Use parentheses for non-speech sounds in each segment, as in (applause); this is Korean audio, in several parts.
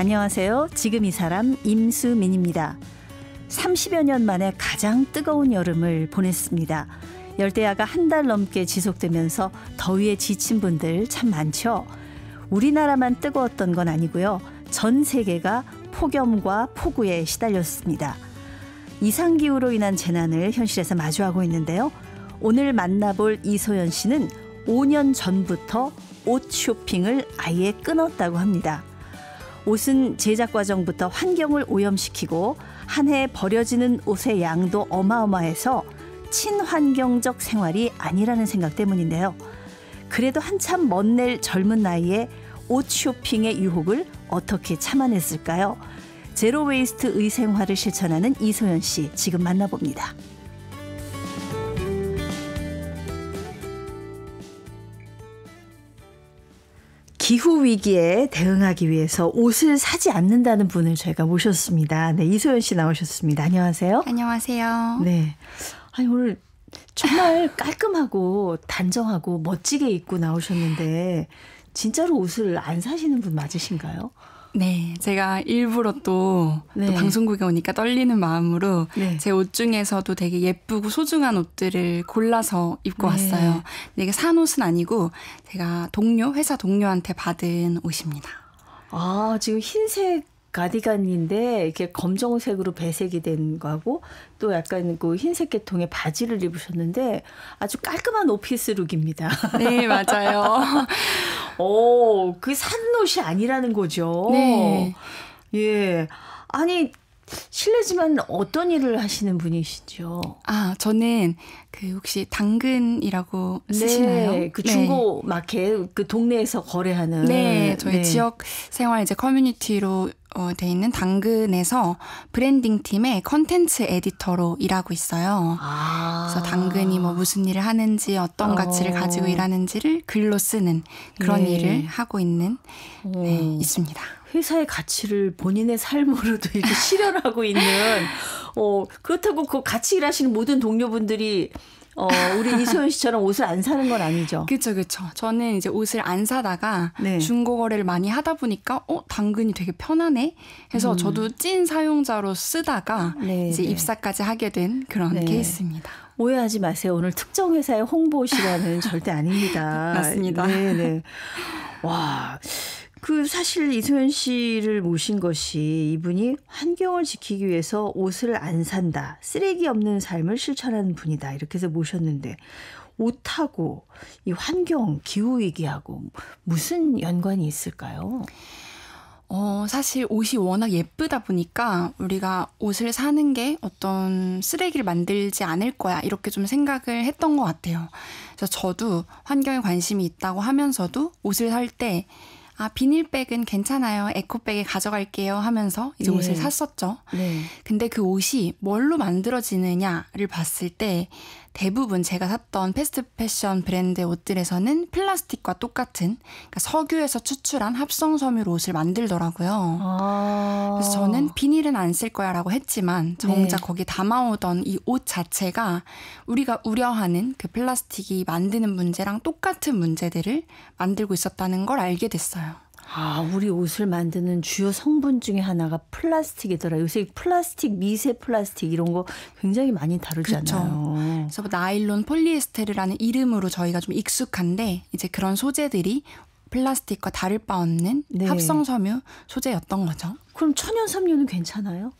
안녕하세요. 지금 이 사람 임수민입니다. 30여 년 만에 가장 뜨거운 여름을 보냈습니다. 열대야가 한 달 넘게 지속되면서 더위에 지친 분들 참 많죠. 우리나라만 뜨거웠던 건 아니고요. 전 세계가 폭염과 폭우에 시달렸습니다. 이상기후로 인한 재난을 현실에서 마주하고 있는데요. 오늘 만나볼 이소연 씨는 5년 전부터 옷 쇼핑을 아예 끊었다고 합니다. 옷은 제작 과정부터 환경을 오염시키고 한해에 버려지는 옷의 양도 어마어마해서 친환경적 생활이 아니라는 생각 때문인데요. 그래도 한참 먼 낼 젊은 나이에 옷 쇼핑의 유혹을 어떻게 참아냈을까요? 제로웨이스트 의생화를 실천하는 이소연 씨 지금 만나봅니다. 기후 위기에 대응하기 위해서 옷을 사지 않는다는 분을 저희가 모셨습니다. 네, 이소연 씨 나오셨습니다. 안녕하세요. 안녕하세요. 네. 아니 오늘 정말 (laughs) 깔끔하고 단정하고 멋지게 입고 나오셨는데 진짜로 옷을 안 사시는 분 맞으신가요? 네, 제가 일부러 또, 네. 또 방송국에 오니까 떨리는 마음으로 네. 제옷 중에서도 되게 예쁘고 소중한 옷들을 골라서 입고 네. 왔어요. 근데 이게 산 옷은 아니고 제가 동료 회사 동료한테 받은 옷입니다. 아, 지금 흰색 가디건인데 이렇게 검정색으로 배색이 된 거하고 또 약간 그 흰색 계통의 바지를 입으셨는데 아주 깔끔한 오피스룩입니다. 네, 맞아요. 오, (laughs) 어, 그산 옷이 아니라는 거죠. 네. 예. 아니 실례지만 어떤 일을 하시는 분이시죠? 아, 저는 그 혹시 당근이라고 네, 쓰시나요? 그 네, 그 중고 네. 마켓 그 동네에서 거래하는 네, 저희 네. 지역 생활 이제 커뮤니티로 어, 돼 있는 당근에서 브랜딩 팀의 컨텐츠 에디터로 일하고 있어요. 아. 그래서 당근이 뭐 무슨 일을 하는지 어떤 가치를 오. 가지고 어. 일하는지를 글로 쓰는 그런 예. 일을 하고 있는 어. 네, 있습니다. 회사의 가치를 본인의 삶으로도 이렇게 (laughs) 실현하고 있는 어, 그렇다고 그 같이 일하시는 모든 동료분들이 어, 우리 이소연 씨처럼 옷을 안 사는 건 아니죠. 그렇죠, (laughs) 그렇죠. 저는 이제 옷을 안 사다가 네. 중고 거래를 많이 하다 보니까 어 당근이 되게 편하네. 해서 음. 저도 찐 사용자로 쓰다가 네, 이제 네. 입사까지 하게 된 그런 네. 케이스입니다. 오해하지 마세요. 오늘 특정 회사의 홍보 시간은 (laughs) 절대 아닙니다. 맞습니다. 네, 네. (laughs) 와. 그 사실 이소연 씨를 모신 것이 이분이 환경을 지키기 위해서 옷을 안 산다. 쓰레기 없는 삶을 실천하는 분이다. 이렇게 해서 모셨는데 옷하고 이 환경, 기후 위기하고 무슨 연관이 있을까요? 어, 사실 옷이 워낙 예쁘다 보니까 우리가 옷을 사는 게 어떤 쓰레기를 만들지 않을 거야. 이렇게 좀 생각을 했던 것 같아요. 그래서 저도 환경에 관심이 있다고 하면서도 옷을 살때 아 비닐백은 괜찮아요. 에코백에 가져갈게요 하면서 이제 네. 옷을 샀었죠. 네. 근데 그 옷이 뭘로 만들어지느냐를 봤을 때 대부분 제가 샀던 패스트 패션 브랜드의 옷들에서는 플라스틱과 똑같은 그러니까 석유에서 추출한 합성 섬유 옷을 만들더라고요. 아. 그래서 저는 비닐은 안 쓸 거야라고 했지만 네. 정작 네. 거기 담아오던 이 옷 자체가 우리가 우려하는 그 플라스틱이 만드는 문제랑 똑같은 문제들을 만들고 있었다는 걸 알게 됐어요. 아, 우리 옷을 만드는 주요 성분 중에 하나가 플라스틱이더라. 요새 플라스틱, 미세 플라스틱 이런 거 굉장히 많이 다루잖아요. 그래서 뭐 나일론, 폴리에스테르라는 이름으로 저희가 좀 익숙한데 이제 그런 소재들이 플라스틱과 다를 바 없는 네. 합성 섬유 소재였던 거죠. 그럼 천연 섬유는 괜찮아요?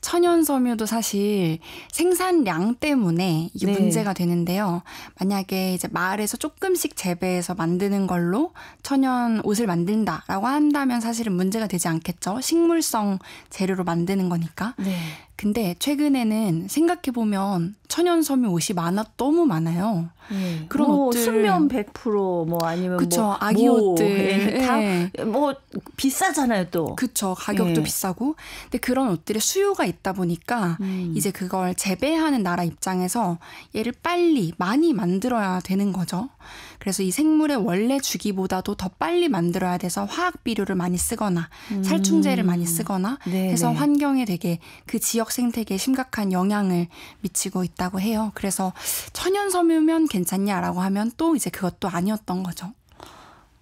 천연섬유도 사실 생산량 때문에 이게 네. 문제가 되는데요. 만약에 이제 마을에서 조금씩 재배해서 만드는 걸로 천연 옷을 만든다라고 한다면 사실은 문제가 되지 않겠죠. 식물성 재료로 만드는 거니까. 네. 근데 최근에는 생각해보면 천연섬유 옷이 많아 너무 많아요. 음. 그런 뭐 옷들 순면 100%뭐 아니면 그쵸 뭐, 아기 뭐, 옷들 예, 다뭐 예. 비싸잖아요 또. 그쵸 가격도 예. 비싸고 근데 그런 옷들의 수요가 있다 보니까 음. 이제 그걸 재배하는 나라 입장에서 얘를 빨리 많이 만들어야 되는 거죠. 그래서 이 생물의 원래 주기보다도 더 빨리 만들어야 돼서 화학 비료를 많이 쓰거나 음. 살충제를 많이 쓰거나 네 해서 네. 환경에 되게 그 지역 생태계에 심각한 영향을 미치고 있다고 해요. 그래서 천연 섬유면 괜찮냐라고 하면 또 이제 그것도 아니었던 거죠.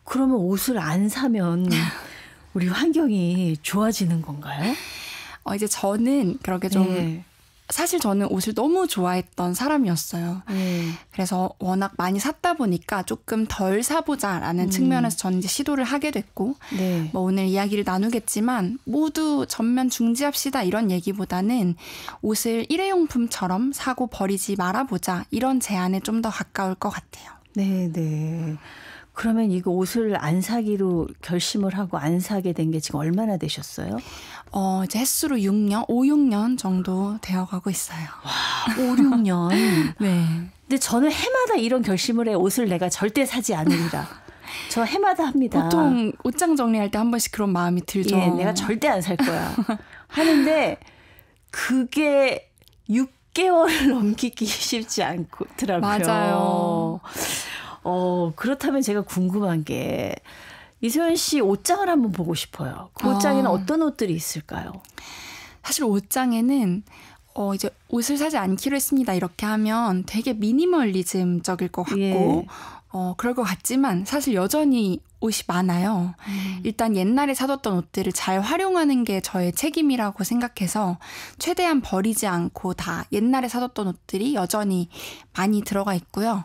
그러면 옷을 안 사면 (laughs) 우리 환경이 좋아지는 건가요? 어, 이제 저는 그렇게 좀 네. 사실 저는 옷을 너무 좋아했던 사람이었어요. 음. 그래서 워낙 많이 샀다 보니까 조금 덜 사보자라는 음. 측면에서 저는 이제 시도를 하게 됐고, 네. 뭐 오늘 이야기를 나누겠지만 모두 전면 중지합시다 이런 얘기보다는 옷을 일회용품처럼 사고 버리지 말아보자 이런 제안에 좀 더 가까울 것 같아요. 네, 네. 그러면 이거 옷을 안 사기로 결심을 하고 안 사게 된 게 지금 얼마나 되셨어요? 어, 이제 횟수로 6년, 5, 6년 정도 되어 가고 있어요. 와, 5, 6년. (laughs) 네. 근데 저는 해마다 이런 결심을 해 옷을 내가 절대 사지 않으리라. 저 해마다 합니다. 보통 옷장 정리할 때 한 번씩 그런 마음이 들죠. 예, 내가 절대 안 살 거야. (laughs) 하는데 그게 6개월 (laughs) 넘기기 쉽지 않더라고요. 맞아요. 어, 그렇다면 제가 궁금한 게 이소연 씨 옷장을 한번 보고 싶어요. 그 아. 옷장에는 어. 어떤 옷들이 있을까요? 사실 옷장에는 어 이제 옷을 사지 않기로 했습니다. 이렇게 하면 되게 미니멀리즘적일 것 같고 예. 어 그럴 것 같지만 사실 여전히 옷이 많아요. 음. 일단 옛날에 사뒀던 옷들을 잘 활용하는 게 저의 책임이라고 생각해서 최대한 버리지 않고 다 옛날에 사뒀던 옷들이 여전히 많이 들어가 있고요.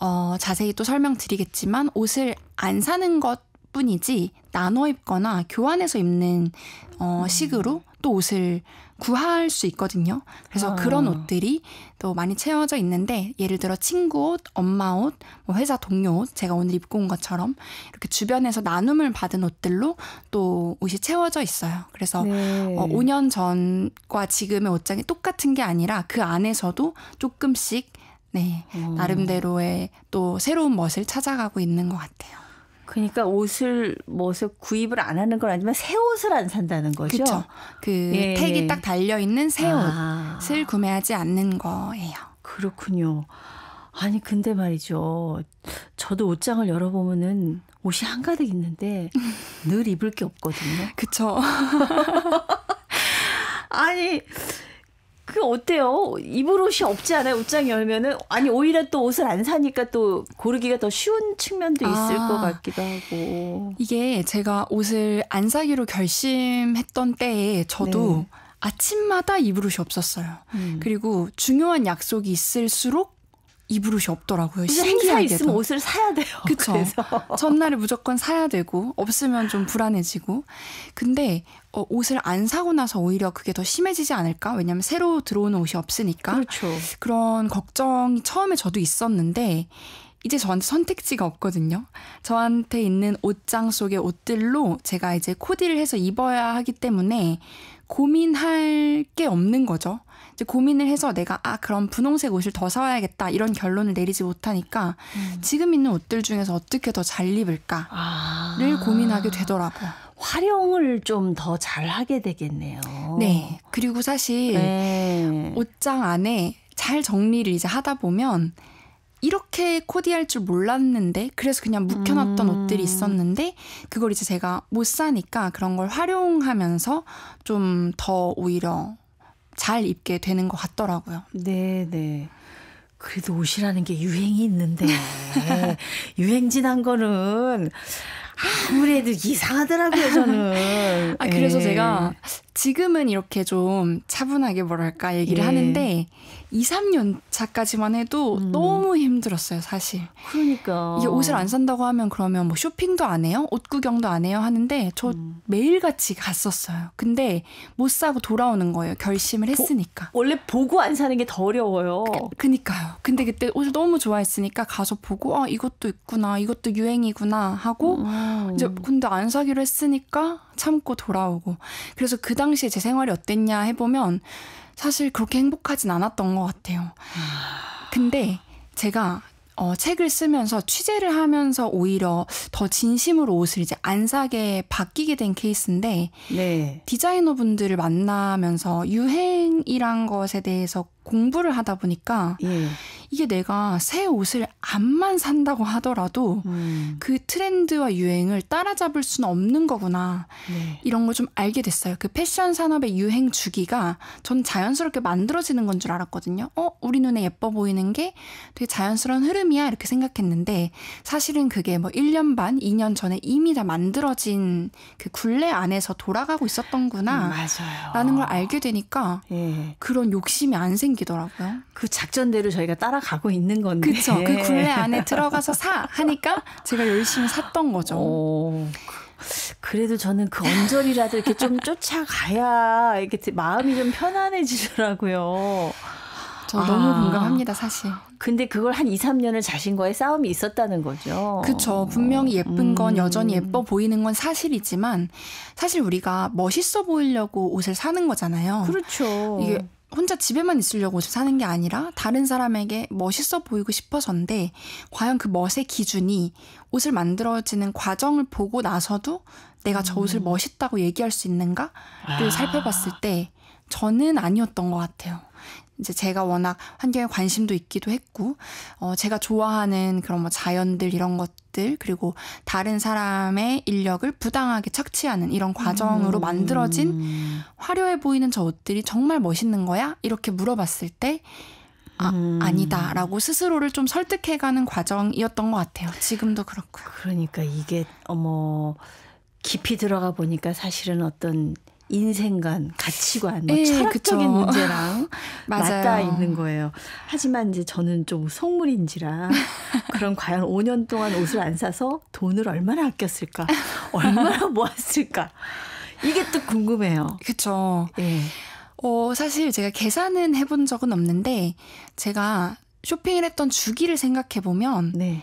어, 자세히 또 설명드리겠지만 옷을 안 사는 것 뿐이지 나눠 입거나 교환해서 입는 어, 음. 식으로 또 옷을 구할 수 있거든요. 그래서 아. 그런 옷들이 또 많이 채워져 있는데 예를 들어 친구 옷, 엄마 옷, 뭐 회사 동료 옷, 제가 오늘 입고 온 것처럼 이렇게 주변에서 나눔을 받은 옷들로 또 옷이 채워져 있어요. 그래서 네. 어, 5년 전과 지금의 옷장이 똑같은 게 아니라 그 안에서도 조금씩 네. 오. 어. 나름대로의 또 새로운 멋을 찾아가고 있는 것 같아요. 그러니까 옷을 뭐서 구입을 안 하는 건 아니지만 새 옷을 안 산다는 거죠. 그렇그 예. 택이 예. 딱 달려 있는 새 아. 옷을 구매하지 않는 거예요. 그렇군요. 아니 근데 말이죠. 저도 옷장을 열어보면은 옷이 한가득 있는데 (laughs) 늘 입을 게 없거든요. 그쵸. (laughs) 아니 그 어때요? 입을 옷이 없지 않아요? 옷장 열면은 아니 오히려 또 옷을 안 사니까 또 고르기가 더 쉬운 측면도 아. 있을 아, 것 같기도 하고 이게 제가 옷을 안 사기로 결심했던 때에 저도 네. 아침마다 입을 옷이 없었어요. 음. 그리고 중요한 약속이 있을수록 입을 옷이 없더라고요. 신기하게 있으면 옷을 사야 돼요. (laughs) 그쵸? 그 전날에 무조건 사야 되고 없으면 좀 불안해지고. 근데 어, 옷을 안 사고 나서 오히려 그게 더 심해지지 않을까? 왜냐면 새로 들어오는 옷이 없으니까. 그렇죠. 그런 걱정이 처음에 저도 있었는데 이제 저한테 선택지가 없거든요. 저한테 있는 옷장 속의 옷들로 제가 이제 코디를 해서 입어야 하기 때문에 고민할 게 없는 거죠. 이제 고민을 해서 내가 아 그럼 분홍색 옷을 더 사와야겠다 이런 결론을 내리지 못하니까 음. 지금 있는 옷들 중에서 어떻게 더 잘 입을까를 아. 고민하게 되더라고요. 활용을 좀 더 잘하게 되겠네요. 네. 그리고 사실 네. 옷장 안에 잘 정리를 이제 하다 보면 이렇게 코디할 줄 몰랐는데 그래서 그냥 묵혀놨던 음. 옷들이 있었는데 그걸 이제 제가 못 사니까 그런 걸 활용하면서 좀 더 오히려 잘 입게 되는 것 같더라고요. 네, 네. 그래도 옷이라는 게 유행이 있는데 (laughs) 유행 지난 거는 아무래도 이상하더라고요 저는. 아 그래서 예. 제가 지금은 이렇게 좀 차분하게 뭐랄까 얘기를 예. 하는데 2, 3년 차까지만 해도 음. 너무 힘들었어요, 사실. 그러니까. 이게 옷을 안 산다고 하면 그러면 뭐 쇼핑도 안 해요? 옷 구경도 안 해요? 하는데 저 음. 매일같이 갔었어요. 근데 못 사고 돌아오는 거예요. 결심을 했으니까. 보, 원래 보고 안 사는 게 더 어려워요. 그, 니까요 근데 그때 옷을 너무 좋아했으니까 가서 보고 아, 이것도 있구나. 이것도 유행이구나 하고 음. 이제 근데 안 사기로 했으니까 참고 돌아오고. 그래서 그 당시에 제 생활이 어땠냐 해보면 사실 그렇게 행복하진 않았던 것 같아요. 근데 제가 어, 책을 쓰면서 취재를 하면서 오히려 더 진심으로 옷을 이제 안 사게 바뀌게 된 케이스인데 네. 디자이너 분들을 만나면서 유행이란 것에 대해서 공부를 하다 보니까 예. 이게 내가 새 옷을 안만 산다고 하더라도 음. 그 트렌드와 유행을 따라잡을 수는 없는 거구나. 네. 이런 걸 좀 알게 됐어요. 그 패션 산업의 유행 주기가 전 자연스럽게 만들어지는 건 줄 알았거든요. 어, 우리 눈에 예뻐 보이는 게 되게 자연스러운 흐름이야. 이렇게 생각했는데 사실은 그게 뭐 1년 반, 2년 전에 이미 다 만들어진 그 굴레 안에서 돌아가고 있었던구나. 음, 라는 걸 알게 되니까 예. 그런 욕심이 안 생기더라고요. 그 작전대로 저희가 따라 살아가고 있는 건데. 그쵸. 그 (laughs) 굴레 안에 들어가서 사! 하니까 제가 열심히 샀던 거죠. 오. 그래도 저는 그 언저리라도 이렇게 좀 (laughs) 쫓아가야 이렇게 마음이 좀 편안해지더라고요. 저 아, 너무 공감합니다, 사실. 근데 그걸 한 2, 3년을 자신과의 싸움이 있었다는 거죠. 그쵸. 분명히 예쁜 건 음. 여전히 예뻐 보이는 건 사실이지만 사실 우리가 멋있어 보이려고 옷을 사는 거잖아요. 그렇죠. 이게 혼자 집에만 있으려고 사는 게 아니라 다른 사람에게 멋있어 보이고 싶어서인데 과연 그 멋의 기준이 옷을 만들어지는 과정을 보고 나서도 내가 저 옷을 음. 멋있다고 얘기할 수 있는가를 아. 살펴봤을 때 저는 아니었던 것 같아요. 이제 제가 워낙 환경에 관심도 있기도 했고, 어, 제가 좋아하는 그런 뭐 자연들 이런 것들, 그리고 다른 사람의 인력을 부당하게 착취하는 이런 과정으로 음. 만들어진 화려해 보이는 저 옷들이 정말 멋있는 거야? 이렇게 물어봤을 때, 아, 음. 아니다라고 스스로를 좀 설득해가는 과정이었던 것 같아요. 지금도 그렇고요. 그러니까 이게 어머 깊이 들어가 보니까 사실은 어떤 인생관, 가치관, 뭐 에이, 예, 철학적인 그쵸. 문제랑 (laughs) 맞닿아 있는 거예요. 하지만 이제 저는 좀 속물인지라 (laughs) 그런 과연 5년 동안 옷을 안 사서 돈을 얼마나 아꼈을까, 얼마나 (laughs) 모았을까 이게 또 궁금해요. 그렇죠. 예. 어 사실 제가 계산은 해본 적은 없는데 제가 쇼핑을 했던 주기를 생각해 보면. 네.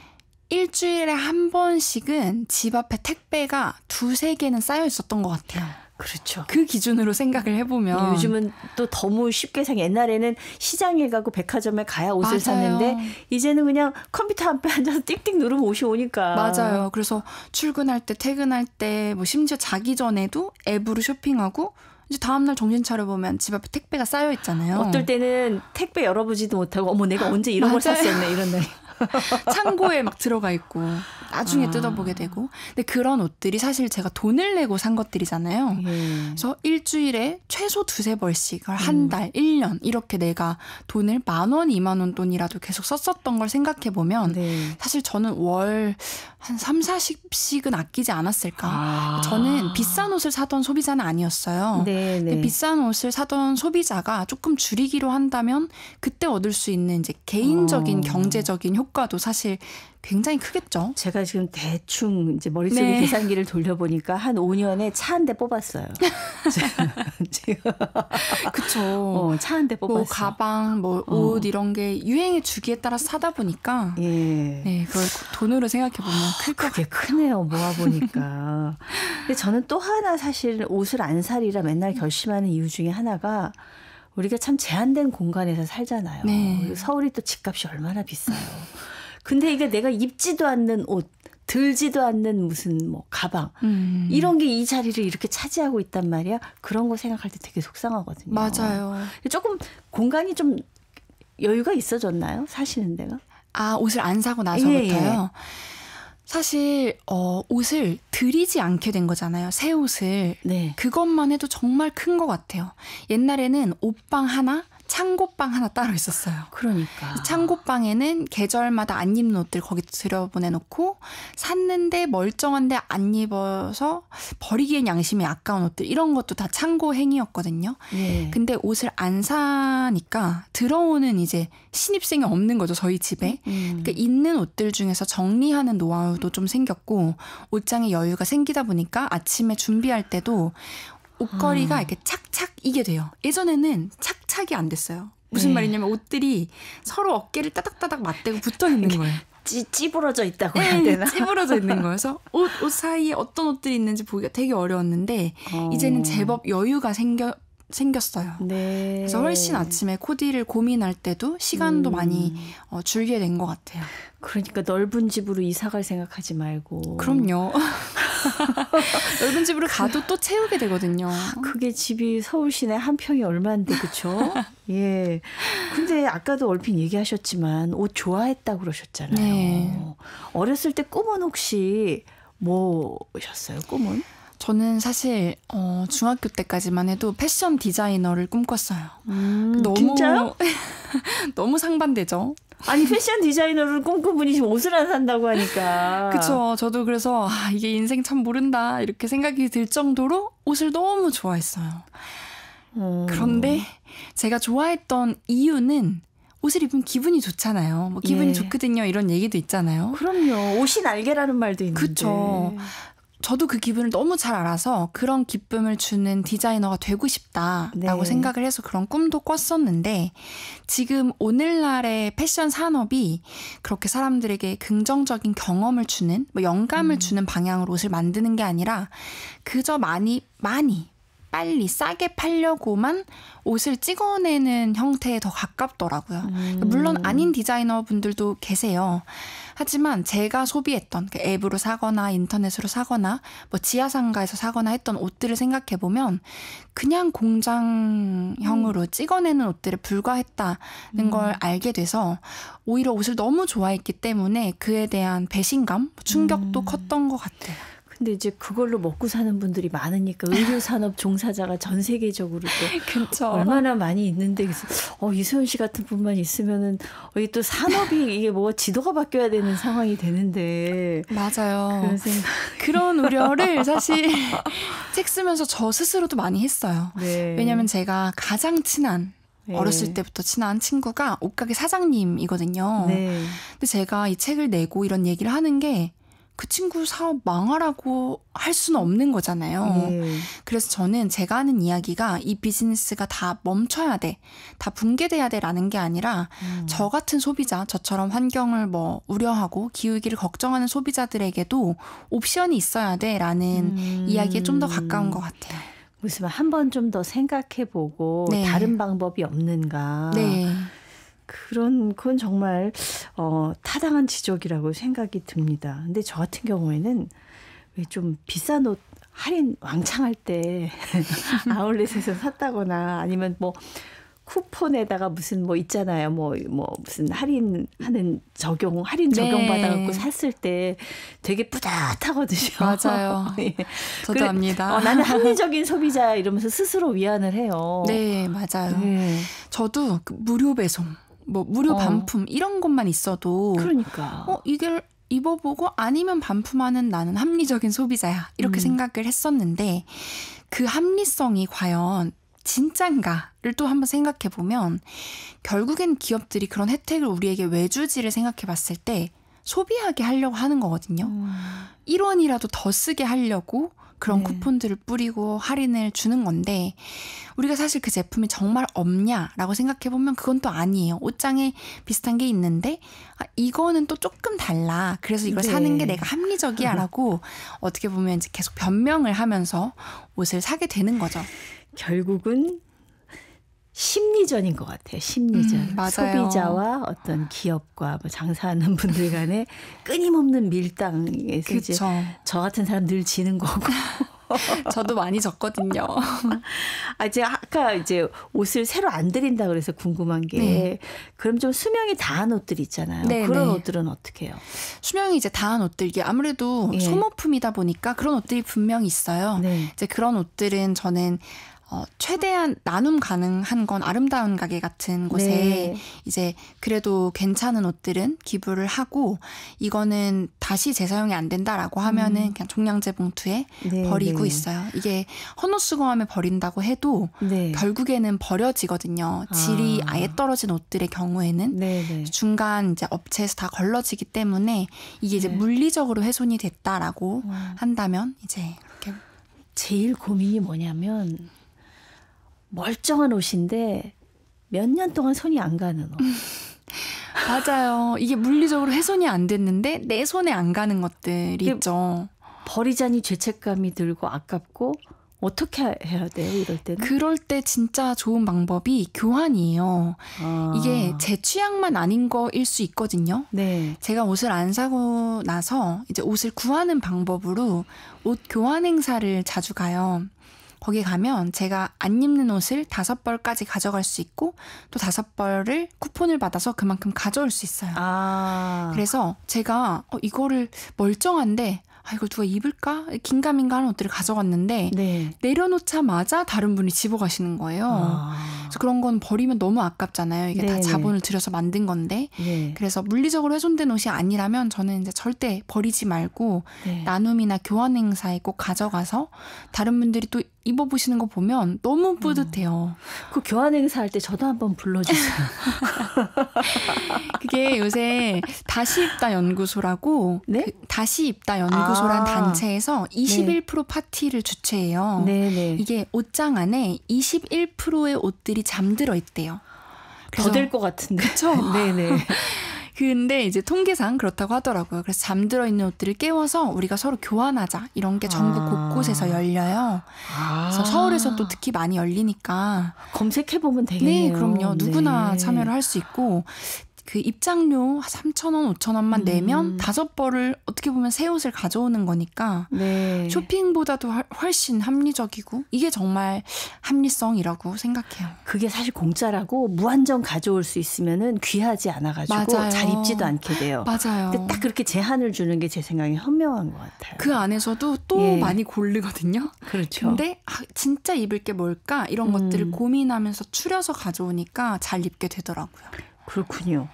일주일에 한 번씩은 집 앞에 택배가 두세 개는 쌓여 있었던 것 같아요. 그렇죠. 그 기준으로 생각을 해보면 예, 요즘은 또 너무 쉽게 생. 옛날에는 시장에 가고 백화점에 가야 옷을 맞아요. 샀는데 이제는 그냥 컴퓨터 앞에 (laughs) 앉아서 띡띵 누르면 옷이 오니까. 맞아요. 그래서 출근할 때 퇴근할 때 뭐 심지어 자기 전에도 앱으로 쇼핑하고 이제 다음날 정신 차려보면 집 앞에 택배가 쌓여 있잖아요. 어떨 때는 택배 열어보지도 못하고, 어머, 내가 언제 이런 걸 샀었네, 이런 날 (laughs) 창고에 막 들어가 있고 나중에 아. 뜯어보게 되고. 근데 그런 옷들이 사실 제가 돈을 내고 산 것들이잖아요. 예. 그래서 일주일에 최소 두세 벌씩 한 음. 달, 1년 이렇게 내가 돈을 만 원, 이만 원 돈이라도 계속 썼었던 걸 생각해 보면 네. 사실 저는 월한 3, 40씩은 아끼지 않았을까. 아. 저는 비싼 옷을 사던 소비자는 아니었어요. 네, 네. 비싼 옷을 사던 소비자가 조금 줄이기로 한다면 그때 얻을 수 있는 이제 개인적인 어. 경제적인 효과도 사실 굉장히 크겠죠. 제가 지금 대충 이제 머릿속에 네. 계산기를 돌려보니까 한 5년에 차 한 대 뽑았어요. (laughs) 그쵸. 어, 차한 대 뽑았어. 뭐 가방, 뭐옷 어. 이런 게 유행의 주기에 따라 사다 보니까 예. 네, 그걸 돈으로 생각해 보면 아, 클게 크네요. 모아 보니까. (laughs) 근데 저는 또 하나 사실 옷을 안 살이라 맨날 결심하는 이유 중에 하나가 우리가 참 제한된 공간에서 살잖아요. 네. 서울이 또 집값이 얼마나 비싸요. 근데 이게 내가 입지도 않는 옷, 들지도 않는 무슨 뭐 가방 음. 이런 게 이 자리를 이렇게 차지하고 있단 말이야. 그런 거 생각할 때 되게 속상하거든요. 맞아요. 조금 공간이 좀 여유가 있어졌나요? 사시는 데가? 아 옷을 안 사고 나서부터요. 예, 예. 사실 어 옷을 들이지 않게 된 거잖아요. 새 옷을. 네. 그것만 해도 정말 큰 것 같아요. 옛날에는 옷방 하나, 창고방 하나 따로 있었어요. 그러니까. 창고방에는 계절마다 안 입는 옷들 거기 들여보내놓고 샀는데 멀쩡한데 안 입어서 버리기엔 양심이 아까운 옷들 이런 것도 다 창고 행위였거든요. 예. 근데 옷을 안 사니까 들어오는 이제 신입생이 없는 거죠 저희 집에. 음, 음. 그러니까 있는 옷들 중에서 정리하는 노하우도 좀 생겼고 옷장에 여유가 생기다 보니까 아침에 준비할 때도 옷걸이가 아. 이렇게 착착 이게 돼요. 예전에는 착착이 안 됐어요. 무슨 네. 말이냐면 옷들이 서로 어깨를 따닥따닥 맞대고 붙어 있는 거예요. 찌, 찌부러져 있다고 해야 네, 되나? 찌부러져 있는 거여서 (laughs) 옷, 옷 사이에 어떤 옷들이 있는지 보기가 되게 어려웠는데 어. 이제는 제법 여유가 생겨 생겼어요. 네. 그래서 훨씬 아침에 코디를 고민할 때도 시간도 음. 많이 어, 줄게 된 것 같아요. 그러니까 넓은 집으로 이사갈 생각하지 말고. 그럼요. (laughs) 넓은 집으로 가도 또 채우게 되거든요. 그게 집이 서울 시내 한 평이 얼마인데 그쵸? (laughs) 예. 근데 아까도 얼핏 얘기하셨지만 옷 좋아했다 그러셨잖아요. 네. 어렸을 때 꿈은 혹시 뭐셨어요? 꿈은? 저는 사실 어, 중학교 때까지만 해도 패션 디자이너를 꿈꿨어요. 음, 너무 진짜요? (laughs) 너무 상반되죠. 아니 패션 디자이너를 꿈꾼 분이 지금 옷을 안 산다고 하니까. (laughs) 그쵸. 저도 그래서 아, 이게 인생 참 모른다 이렇게 생각이 들 정도로 옷을 너무 좋아했어요. 음. 그런데 제가 좋아했던 이유는 옷을 입으면 기분이 좋잖아요. 뭐 기분이 예. 좋거든요. 이런 얘기도 있잖아요. 그럼요. 옷이 날개라는 말도 있는데. 그렇죠. 저도 그 기분을 너무 잘 알아서 그런 기쁨을 주는 디자이너가 되고 싶다라고 네. 생각을 해서 그런 꿈도 꿨었는데 지금 오늘날의 패션 산업이 그렇게 사람들에게 긍정적인 경험을 주는 뭐 영감을 음. 주는 방향으로 옷을 만드는 게 아니라 그저 많이 많이 빨리 싸게 팔려고만 옷을 찍어내는 형태에 더 가깝더라고요. 음. 물론 아닌 디자이너분들도 계세요. 하지만 제가 소비했던 그 앱으로 사거나 인터넷으로 사거나 뭐 지하상가에서 사거나 했던 옷들을 생각해 보면 그냥 공장형으로 음. 찍어내는 옷들에 불과했다는 음. 걸 알게 돼서 오히려 옷을 너무 좋아했기 때문에 그에 대한 배신감, 충격도 음. 컸던 것 같아요. 근데 이제 그걸로 먹고 사는 분들이 많으니까 (laughs) 의료 산업 종사자가 전 세계적으로 또 (laughs) 얼마나 많이 있는데 어 이소연 씨 같은 분만 있으면은 어이또 산업이 (laughs) 이게 뭐 지도가 바뀌어야 되는 상황이 되는데 맞아요. 그런, 생각. 그런 우려를 사실 책 쓰면서 저 스스로도 많이 했어요. 네. 왜냐면 제가 가장 친한 네. 어렸을 때부터 친한 친구가 옷가게 사장님이거든요. 네. 근데 제가 이 책을 내고 이런 얘기를 하는 게그 친구 사업 망하라고 할 수는 없는 거잖아요. 음. 그래서 저는 제가 하는 이야기가 이 비즈니스가 다 멈춰야 돼, 다 붕괴돼야 돼라는 게 아니라 음. 저 같은 소비자, 저처럼 환경을 뭐 우려하고 기후위기를 걱정하는 소비자들에게도 옵션이 있어야 돼라는 음. 이야기에 좀 더 가까운 것 같아요. 무슨 한 번 좀 더 생각해보고 네. 다른 방법이 없는가. 네. 그런 건 정말 어, 타당한 지적이라고 생각이 듭니다. 근데 저 같은 경우에는 왜 좀 비싼 옷 할인 왕창 할때 (laughs) 아울렛에서 샀다거나 아니면 뭐 쿠폰에다가 무슨 뭐 있잖아요. 뭐, 뭐 무슨 할인하는 적용, 할인 네. 적용 네. 받아갖고 샀을 때 되게 뿌듯하거든요. 맞아요. (laughs) 예. 저도 그래, 압니다. 어, 나는 합리적인 소비자 이러면서 스스로 위안을 해요. 네, 맞아요. 예. 저도 그 무료 배송. 뭐 무료 어. 반품 이런 것만 있어도 그러니까 어 이걸 입어보고 아니면 반품하는 나는 합리적인 소비자야 이렇게 음. 생각을 했었는데 그 합리성이 과연 진짠가를 또 한번 생각해 보면 결국엔 기업들이 그런 혜택을 우리에게 왜 주지를 생각해 봤을 때 소비하게 하려고 하는 거거든요. 음. 1원이라도 더 쓰게 하려고 그런 네. 쿠폰들을 뿌리고 할인을 주는 건데 우리가 사실 그 제품이 정말 없냐라고 생각해 보면 그건 또 아니에요. 옷장에 비슷한 게 있는데 아, 이거는 또 조금 달라. 그래서 이걸 네. 사는 게 네. 내가 합리적이야라고 (laughs) 어떻게 보면 이제 계속 변명을 하면서 옷을 사게 되는 거죠. 결국은 심리전인 것 같아요. 심리전. 음, 소비자와 어떤 기업과 뭐 장사하는 (laughs) 분들 간에 끊임없는 밀당에서 이제 저 같은 사람 늘 지는 거고. (laughs) 저도 많이 졌거든요. (laughs) 아, 제가 아까 이제 옷을 새로 안 드린다 그래서 궁금한 게 네. 그럼 좀 수명이 다한 옷들 있잖아요. 네, 그런 네. 옷들은 어떻게 해요? 수명이 이제 다한 옷들 이게 아무래도 예. 소모품이다 보니까 그런 옷들이 분명히 있어요. 네. 이제 그런 옷들은 저는 어, 최대한 나눔 가능한 건 아름다운 가게 같은 곳에 네. 이제 그래도 괜찮은 옷들은 기부를 하고 이거는 다시 재사용이 안 된다라고 하면은 음. 그냥 종량제 봉투에 네, 버리고 네. 있어요. 이게 헌 옷수거함에 버린다고 해도 네. 결국에는 버려지거든요. 질이 아. 예 떨어진 옷들의 경우에는 네, 네. 중간 이제 업체에서 다 걸러지기 때문에 이게 이제 물리적으로 훼손이 됐다라고 음. 한다면 이제 이렇게 제일 고민이 뭐냐면 멀쩡한 옷인데 몇 년 동안 손이 안 가는 옷. (laughs) 맞아요. 이게 물리적으로 훼손이 안 됐는데 내 손에 안 가는 것들이 그 있죠. 버리자니 죄책감이 들고 아깝고 어떻게 해야 돼요, 이럴 때는? 그럴 때 진짜 좋은 방법이 교환이에요. 아. 이게 제 취향만 아닌 거일 수 있거든요. 네. 제가 옷을 안 사고 나서 이제 옷을 구하는 방법으로 옷 교환 행사를 자주 가요. 거기 가면 제가 안 입는 옷을 다섯 벌까지 가져갈 수 있고 또 다섯 벌을 쿠폰을 받아서 그만큼 가져올 수 있어요. 아. 그래서 제가 어, 이거를 멀쩡한데 아 이걸 누가 입을까 긴가민가 하는 옷들을 가져갔는데 네. 내려놓자마자 다른 분이 집어가시는 거예요. 아. 그래서 그런 건 버리면 너무 아깝잖아요. 이게 네. 다 자본을 들여서 만든 건데 네. 그래서 물리적으로 훼손된 옷이 아니라면 저는 이제 절대 버리지 말고 네. 나눔이나 교환 행사에 꼭 가져가서 다른 분들이 또 입어보시는 거 보면 너무 음. 뿌듯해요. 음. 그 교환 행사할 때 저도 한번 불러주세요. (laughs) 그게 요새 다시 입다 연구소라고 네? 그 다시 입다 연구소란 아. 단체에서 21%프로 네. 파티를 주최해요. 네네. 네. 이게 옷장 안에 21%의 프로 옷들이 잠들어 있대요. 더 될 것 같은데. 그렇죠. (laughs) 네네. (laughs) 근데 이제 통계상 그렇다고 하더라고요. 그래서 잠들어 있는 옷들을 깨워서 우리가 서로 교환하자 이런 게 전국 아. 곳곳에서 열려요. 그래서 아. 서울에서 또 특히 많이 열리니까 검색해 보면 네, 되겠네요. 네, 그럼요. 누구나 네. 참여를 할 수 있고 그 입장료 3,000원, 5,000원만 음. 내면 다섯 벌을 어떻게 보면 새 옷을 가져오는 거니까 네. 쇼핑보다도 훨씬 합리적이고 이게 정말 합리성이라고 생각해요. 그게 사실 공짜라고 무한정 가져올 수 있으면은 귀하지 않아 가지고 잘 입지도 않게 돼요. 맞아요. 근데 딱 그렇게 제한을 주는 게 제 생각에 현명한 것 같아요. 그 안에서도 또 예. 많이 고르거든요. 그렇죠. 근데 아, 진짜 입을 게 뭘까 이런 음. 것들을 고민하면서 추려서 가져오니까 잘 입게 되더라고요. 그렇군요.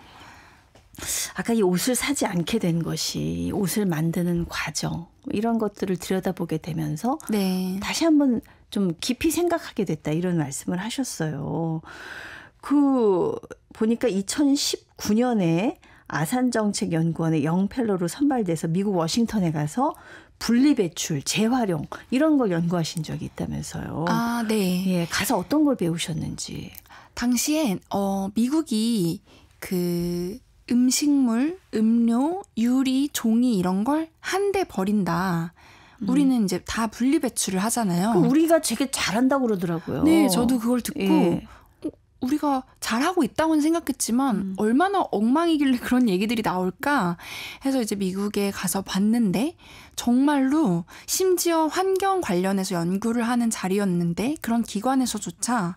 아까 이 옷을 사지 않게 된 것이 옷을 만드는 과정 이런 것들을 들여다보게 되면서 네. 다시 한번 좀 깊이 생각하게 됐다 이런 말씀을 하셨어요. 그 보니까 2019년에 아산정책연구원의 영펠로로 선발돼서 미국 워싱턴에 가서 분리배출, 재활용 이런 걸 연구하신 적이 있다면서요. 아, 네. 예, 가서 어떤 걸 배우셨는지. 당시엔 어, 미국이 그 음식물, 음료, 유리, 종이 이런 걸 한 대 버린다. 음. 우리는 이제 다 분리 배출을 하잖아요. 우리가 되게 잘한다고 그러더라고요. 네, 저도 그걸 듣고 예. 어, 우리가 잘하고 있다고는 생각했지만 음. 얼마나 엉망이길래 (laughs) 그런 얘기들이 나올까 해서 이제 미국에 가서 봤는데 정말로 심지어 환경 관련해서 연구를 하는 자리였는데 그런 기관에서조차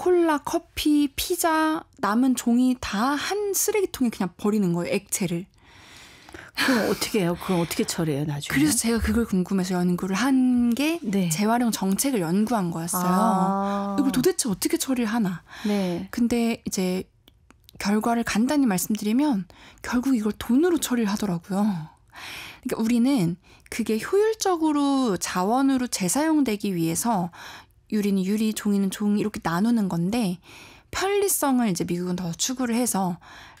콜라, 커피, 피자, 남은 종이 다 한 쓰레기통에 그냥 버리는 거예요, 액체를. 그럼 어떻게 해요? 그럼 어떻게 처리해요, 나중에? 그래서 제가 그걸 궁금해서 연구를 한게 네. 재활용 정책을 연구한 거였어요. 아. 이걸 도대체 어떻게 처리를 하나? 네. 근데 이제 결과를 간단히 말씀드리면 결국 이걸 돈으로 처리를 하더라고요. 그러니까 우리는 그게 효율적으로 자원으로 재사용되기 위해서 유리는 유리, 종이는 종이 이렇게 나누는 건데 편리성을 이제 미국은 더 추구를 해서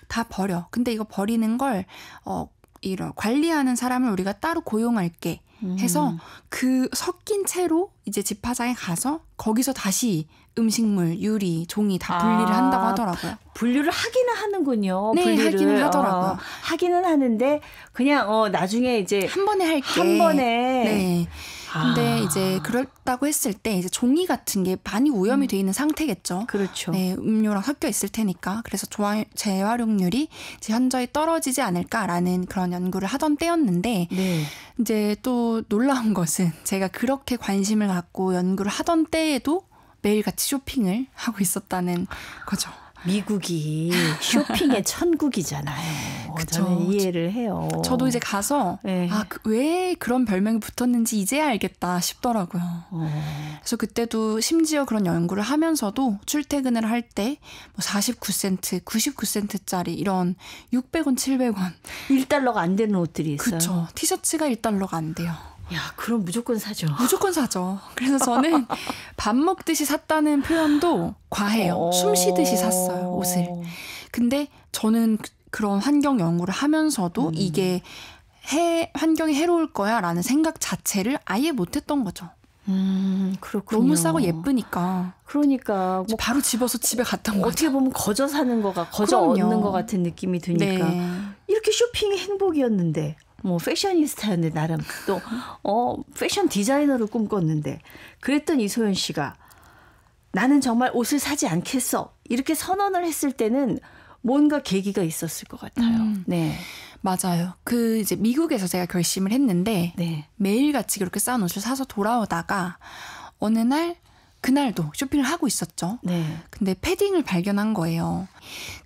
다 버려. 근데 이거 버리는 걸 어, 이런 관리하는 사람을 우리가 따로 고용할게 해서 음. 그 섞인 채로 이제 집화장에 가서 거기서 다시 음식물, 유리, 종이 다 분리를 아, 한다고 하더라고요. 분류를 하기는 하는군요. 네, 분리를. 하기는 어, 하더라고요. 어, 하기는 하는데 그냥 어 나중에 이제 한 번에 할게. 한 번에. 네. 근데 아. 이제 그렇다고 했을 때 이제 종이 같은 게 많이 오염이 음. 돼 있는 상태겠죠. 그렇죠. 네, 음료랑 섞여 있을 테니까 그래서 조화, 재활용률이 이제 현저히 떨어지지 않을까라는 그런 연구를 하던 때였는데 네. 이제 또 놀라운 (laughs) 것은 제가 그렇게 관심을 갖고 연구를 하던 때에도 매일같이 쇼핑을 하고 있었다는 거죠. 미국이 쇼핑의 (laughs) 천국이잖아요. 그쵸. 저는 이해를 해요. 저도 이제 가서 네. 아왜 그 그런 별명이 붙었는지 이제야 알겠다 싶더라고요. 어. 그래서 그때도 심지어 그런 연구를 하면서도 출퇴근을 할 때 뭐 49센트, 99센트짜리 이런 600원, 700원 1달러가 안 되는 옷들이 있어요. 그렇죠. 티셔츠가 1달러가 안 돼요. 야, 그럼 무조건 사죠. 무조건 사죠. 그래서 저는 (laughs) 밥 먹듯이 샀다는 표현도 과해요. 어. 숨 쉬듯이 샀어요, 옷을. 근데 저는 그, 그런 환경 연구를 하면서도 음. 이게 해, 환경이 해로울 거야 라는 생각 자체를 아예 못했던 거죠. 음, 그렇군요. 너무 싸고 예쁘니까. 그러니까 뭐 바로 집어서 집에 갔던 거 어떻게 보면 거저 사는 거가 거저 그럼요. 얻는 것 같은 느낌이 드니까 네. 이렇게 쇼핑이 행복이었는데 뭐 패셔니스타였는데 나름 또어 패션 디자이너를 꿈꿨는데 그랬던 이소연 씨가 나는 정말 옷을 사지 않겠어 이렇게 선언을 했을 때는 뭔가 계기가 있었을 것 같아요. 음. 네. 맞아요. 그 이제 미국에서 제가 결심을 했는데 네. 매일같이 그렇게 싼 옷을 사서 돌아오다가 어느 날 그날도 쇼핑을 하고 있었죠. 네. 근데 패딩을 발견한 거예요.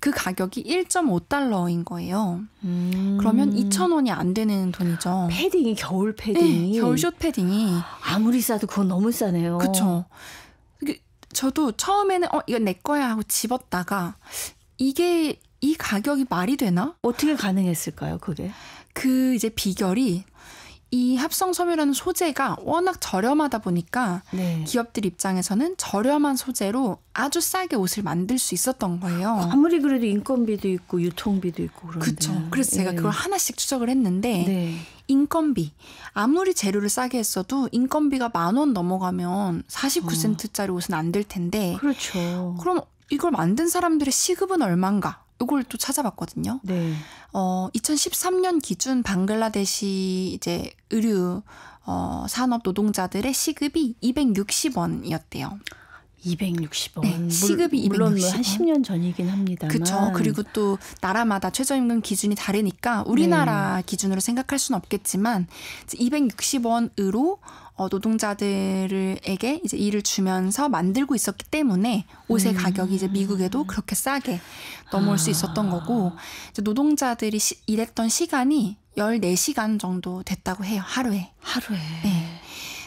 그 가격이 1.5달러인 거예요. 음. 그러면 2,000원이 안 되는 돈이죠. 패딩이 겨울 패딩이 네, 겨울 숏 패딩이 아무리 싸도 그건 너무 싸네요. 그렇죠. 저도 처음에는 어 이건 내 거야 하고 집었다가 이게 이 가격이 말이 되나? 어떻게 가능했을까요, 그게? 그 이제 비결이 이 합성 섬유라는 소재가 워낙 저렴하다 보니까 네. 기업들 입장에서는 저렴한 소재로 아주 싸게 옷을 만들 수 있었던 거예요. 아무리 그래도 인건비도 있고 유통비도 있고 그런데. 그렇죠. 그래서 제가 예. 그걸 하나씩 추적을 했는데 네. 인건비 아무리 재료를 싸게 했어도 인건비가 만 원 넘어가면 49센트짜리 어. 옷은 안 될 텐데. 그렇죠. 그럼 이걸 만든 사람들의 시급은 얼만가? 요걸 또 찾아봤거든요. 네. 어, 2013년 기준 방글라데시 이제 의류 어, 산업 노동자들의 시급이 260원이었대요. 260원. 네, 시급이 물론 260원. 한 10년 전이긴 합니다만. 그렇죠. 그리고 또 나라마다 최저임금 기준이 다르니까 우리나라 네. 기준으로 생각할 수는 없겠지만 260원으로 어, 노동자들에게 이제 일을 주면서 만들고 있었기 때문에 옷의 음. 가격이 이제 미국에도 그렇게 싸게 넘어올 아. 수 있었던 거고 이제 노동자들이 시, 일했던 시간이 14시간 정도 됐다고 해요. 하루에. 하루에. 네.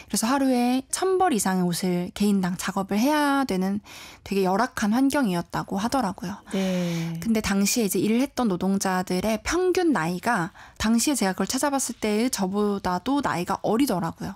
그래서 하루에 천벌 이상의 옷을 개인당 작업을 해야 되는 되게 열악한 환경이었다고 하더라고요. 네. 근데 당시에 이제 일을 했던 노동자들의 평균 나이가 당시에 제가 그걸 찾아봤을 때 저보다도 나이가 어리더라고요.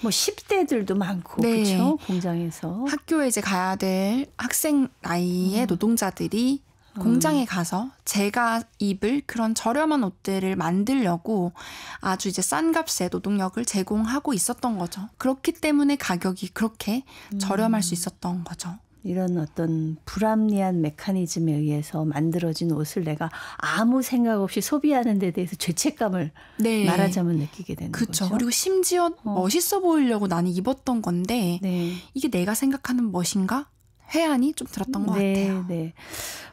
뭐 10대들도 많고 네. 그렇죠? 공장에서 학교에 이제 가야 될 학생 나이의 음. 노동자들이 공장에 음. 가서 제가 입을 그런 저렴한 옷들을 만들려고 아주 이제 싼 값에 노동력을 제공하고 있었던 거죠. 그렇기 때문에 가격이 그렇게 음. 저렴할 수 있었던 거죠. 이런 어떤 불합리한 메커니즘에 의해서 만들어진 옷을 내가 아무 생각 없이 소비하는 데 대해서 죄책감을 네. 말하자면 느끼게 되는 그쵸. 거죠. 그리고 심지어 어. 멋있어 보이려고 나는 입었던 건데 네. 이게 내가 생각하는 멋인가? 회한이 좀 들었던 것 네, 같아요. 네.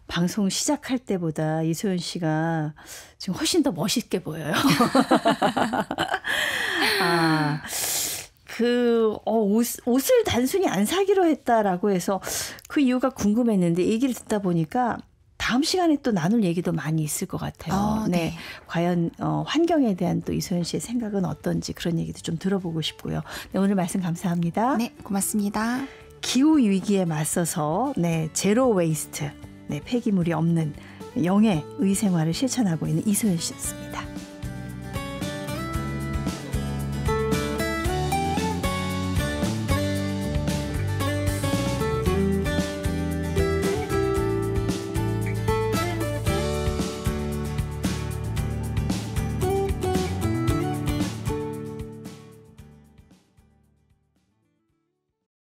방송 시작할 때보다 이소연 씨가 지금 훨씬 더 멋있게 보여요. (laughs) 아. 그, 어, 옷, 옷을 단순히 안 사기로 했다라고 해서 그 이유가 궁금했는데 얘기를 듣다 보니까 다음 시간에 또 나눌 얘기도 많이 있을 것 같아요. 어, 네. 네. 과연 어, 환경에 대한 또 이소연 씨의 생각은 어떤지 그런 얘기도 좀 들어보고 싶고요. 네, 오늘 말씀 감사합니다. 네, 고맙습니다. 기후 위기에 맞서서 네, 제로 웨이스트, 네, 폐기물이 없는 영의 의생활을 실천하고 있는 이소연 씨였습니다.